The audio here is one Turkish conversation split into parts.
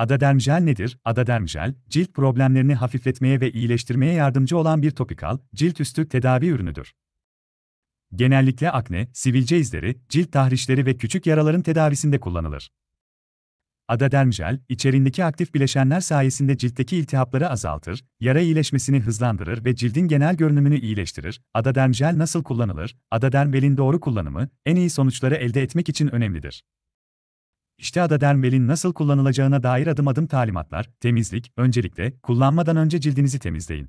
Adadermjel nedir? Adadermjel, cilt problemlerini hafifletmeye ve iyileştirmeye yardımcı olan bir topikal, cilt üstü tedavi ürünüdür. Genellikle akne, sivilce izleri, cilt tahrişleri ve küçük yaraların tedavisinde kullanılır. Adadermjel, içerindeki aktif bileşenler sayesinde ciltteki iltihapları azaltır, yara iyileşmesini hızlandırır ve cildin genel görünümünü iyileştirir. Adadermjel nasıl kullanılır? Adadermjelin doğru kullanımı, en iyi sonuçları elde etmek için önemlidir. İşte İştihada dermelin nasıl kullanılacağına dair adım adım talimatlar, temizlik, öncelikle, kullanmadan önce cildinizi temizleyin.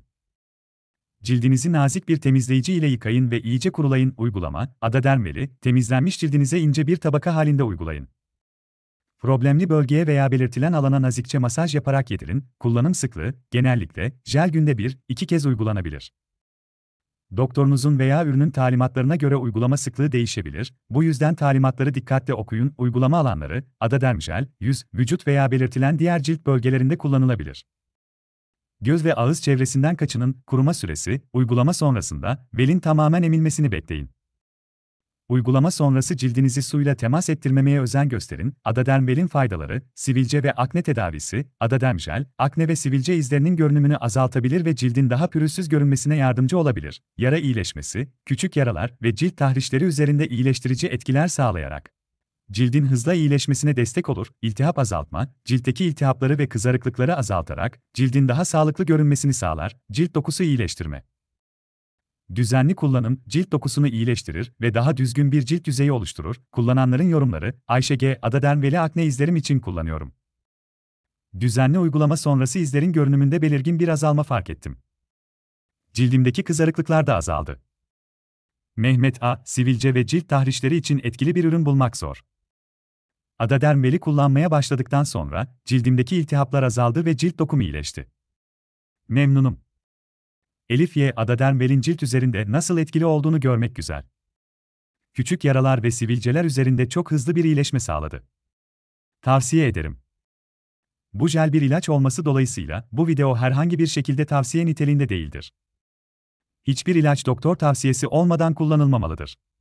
Cildinizi nazik bir temizleyici ile yıkayın ve iyice kurulayın. Uygulama, ada dermeli, temizlenmiş cildinize ince bir tabaka halinde uygulayın. Problemli bölgeye veya belirtilen alana nazikçe masaj yaparak yedirin. Kullanım sıklığı, genellikle, jel günde bir, iki kez uygulanabilir. Doktorunuzun veya ürünün talimatlarına göre uygulama sıklığı değişebilir, bu yüzden talimatları dikkatle okuyun. Uygulama alanları, ada jel, yüz, vücut veya belirtilen diğer cilt bölgelerinde kullanılabilir. Göz ve ağız çevresinden kaçının, kuruma süresi, uygulama sonrasında, belin tamamen emilmesini bekleyin. Uygulama sonrası cildinizi suyla temas ettirmemeye özen gösterin. Adadermgelin faydaları, sivilce ve akne tedavisi, adaderm jel, akne ve sivilce izlerinin görünümünü azaltabilir ve cildin daha pürüzsüz görünmesine yardımcı olabilir. Yara iyileşmesi, küçük yaralar ve cilt tahrişleri üzerinde iyileştirici etkiler sağlayarak cildin hızla iyileşmesine destek olur, iltihap azaltma, ciltteki iltihapları ve kızarıklıkları azaltarak, cildin daha sağlıklı görünmesini sağlar, cilt dokusu iyileştirme. Düzenli kullanım, cilt dokusunu iyileştirir ve daha düzgün bir cilt yüzeyi oluşturur. Kullananların yorumları, Ayşe G. Adaden Veli Akne izlerim için kullanıyorum. Düzenli uygulama sonrası izlerin görünümünde belirgin bir azalma fark ettim. Cildimdeki kızarıklıklar da azaldı. Mehmet A. Sivilce ve cilt tahrişleri için etkili bir ürün bulmak zor. Adaderm Veli kullanmaya başladıktan sonra, cildimdeki iltihaplar azaldı ve cilt dokum iyileşti. Memnunum. Elif Y. Adadermel'in cilt üzerinde nasıl etkili olduğunu görmek güzel. Küçük yaralar ve sivilceler üzerinde çok hızlı bir iyileşme sağladı. Tavsiye ederim. Bu jel bir ilaç olması dolayısıyla bu video herhangi bir şekilde tavsiye niteliğinde değildir. Hiçbir ilaç doktor tavsiyesi olmadan kullanılmamalıdır.